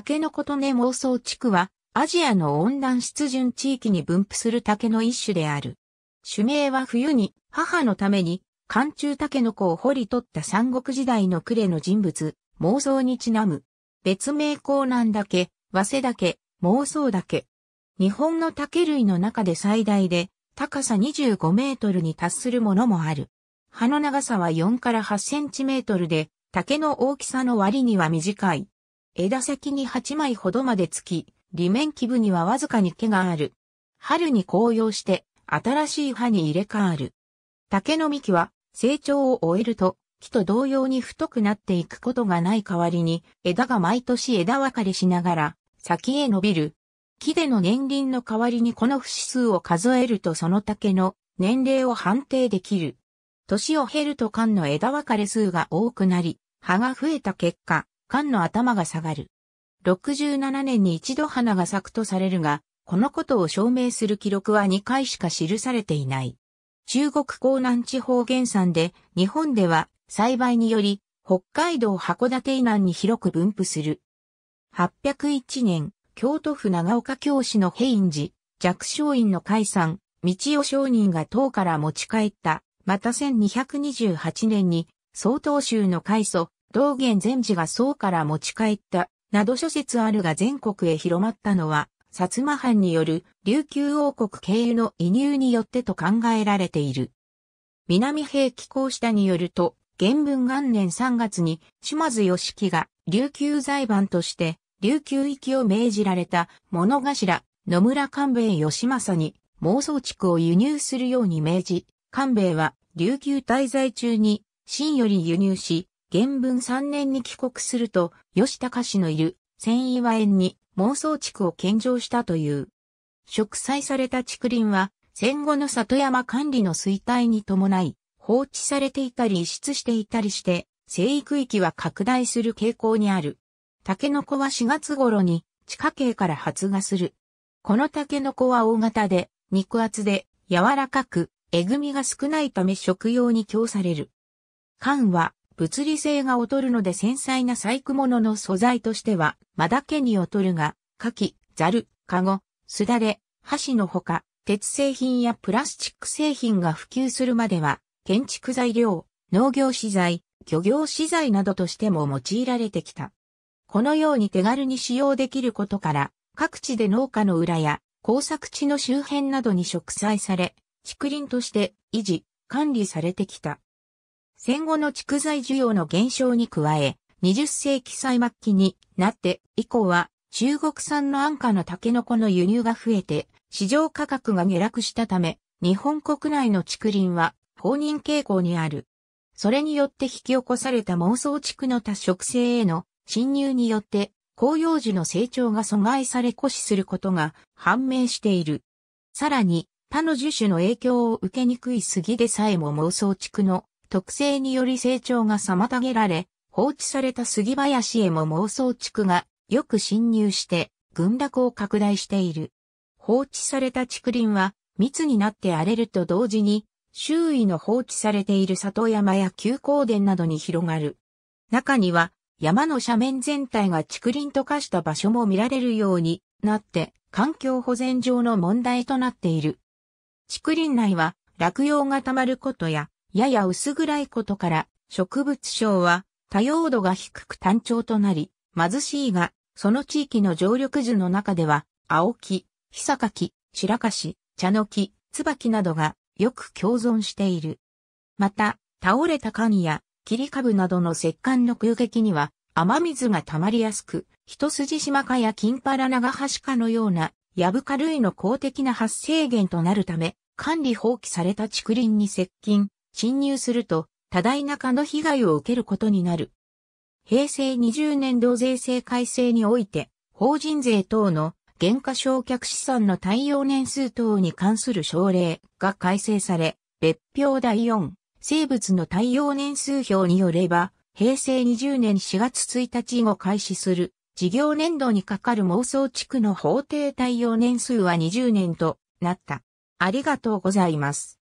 竹のことね妄想地区は、アジアの温暖湿潤地域に分布する竹の一種である。種名は冬に、母のために、寒中竹の子を掘り取った三国時代の呉の人物、妄想にちなむ。別名江南竹、早瀬竹、妄想岳。日本の竹類の中で最大で、高さ25メートルに達するものもある。葉の長さは4から8センチメートルで、竹の大きさの割には短い。枝先に8枚ほどまでつき、裏面基部にはわずかに毛がある。春に紅葉して、新しい葉に入れ替わる。竹の幹は、成長を終えると、木と同様に太くなっていくことがない代わりに、枝が毎年枝分かれしながら、先へ伸びる。木での年輪の代わりにこの不死数を数えるとその竹の年齢を判定できる。年を経ると間の枝分かれ数が多くなり、葉が増えた結果、缶の頭が下がる。67年に一度花が咲くとされるが、このことを証明する記録は2回しか記されていない。中国江南地方原産で、日本では栽培により、北海道函館以南に広く分布する。801年、京都府長岡京市の平院寺、弱小院の解散、道尾商人が唐から持ち帰った、また1228年に、曹洞宗の開祖、道元禅師が宋から持ち帰った、など諸説あるが全国へ広まったのは、薩摩藩による琉球王国経由の移入によってと考えられている。南平気候下によると、元文元年3月に島津義樹が琉球財番として琉球行きを命じられた物頭野村官兵衛義政に妄想地区を輸入するように命じ、官兵衛は琉球滞在中に真より輸入し、元文3年に帰国すると、吉高氏のいる千岩園に妄想地区を献上したという。植栽された竹林は、戦後の里山管理の衰退に伴い、放置されていたり移出していたりして、生育域は拡大する傾向にある。タケノコは4月頃に地下茎から発芽する。このタケノコは大型で、肉厚で、柔らかく、えぐみが少ないため食用に供される。缶は物理性が劣るので繊細な細工物の素材としては、まだけに劣るが、牡蠣、ザル、カゴ、すだれ、箸のほか、鉄製品やプラスチック製品が普及するまでは、建築材料、農業資材、漁業資材などとしても用いられてきた。このように手軽に使用できることから、各地で農家の裏や工作地の周辺などに植栽され、竹林として維持、管理されてきた。戦後の蓄財需要の減少に加え、20世紀最末期になって以降は中国産の安価のタケノコの輸入が増えて市場価格が下落したため日本国内の竹林は放任傾向にある。それによって引き起こされた妄想地区の多植性への侵入によって紅葉樹の成長が阻害され枯死することが判明している。さらに他の樹種の影響を受けにくい杉でさえも妄想地区の特性により成長が妨げられ、放置された杉林へも妄想地区がよく侵入して群落を拡大している。放置された竹林は密になって荒れると同時に周囲の放置されている里山や急行殿などに広がる。中には山の斜面全体が竹林と化した場所も見られるようになって環境保全上の問題となっている。竹林内は落葉が溜まることややや薄暗いことから、植物症は多様度が低く単調となり、貧しいが、その地域の常緑樹の中では、青木、ひさかき、白かし、茶の木、椿などがよく共存している。また、倒れたカニや切り株などの石棺の空隙には雨水が溜まりやすく、一筋島かや金パラ長橋かのような、ヤブカ類の公的な発生源となるため、管理放棄された竹林に接近、侵入すると多大な蚊の被害を受けることになる。平成20年度税制改正において、法人税等の減価償却資産の対応年数等に関する省令が改正され、別表第4、生物の対応年数表によれば、平成20年4月1日後開始する事業年度にかかる妄想地区の法定対応年数は20年となった。ありがとうございます。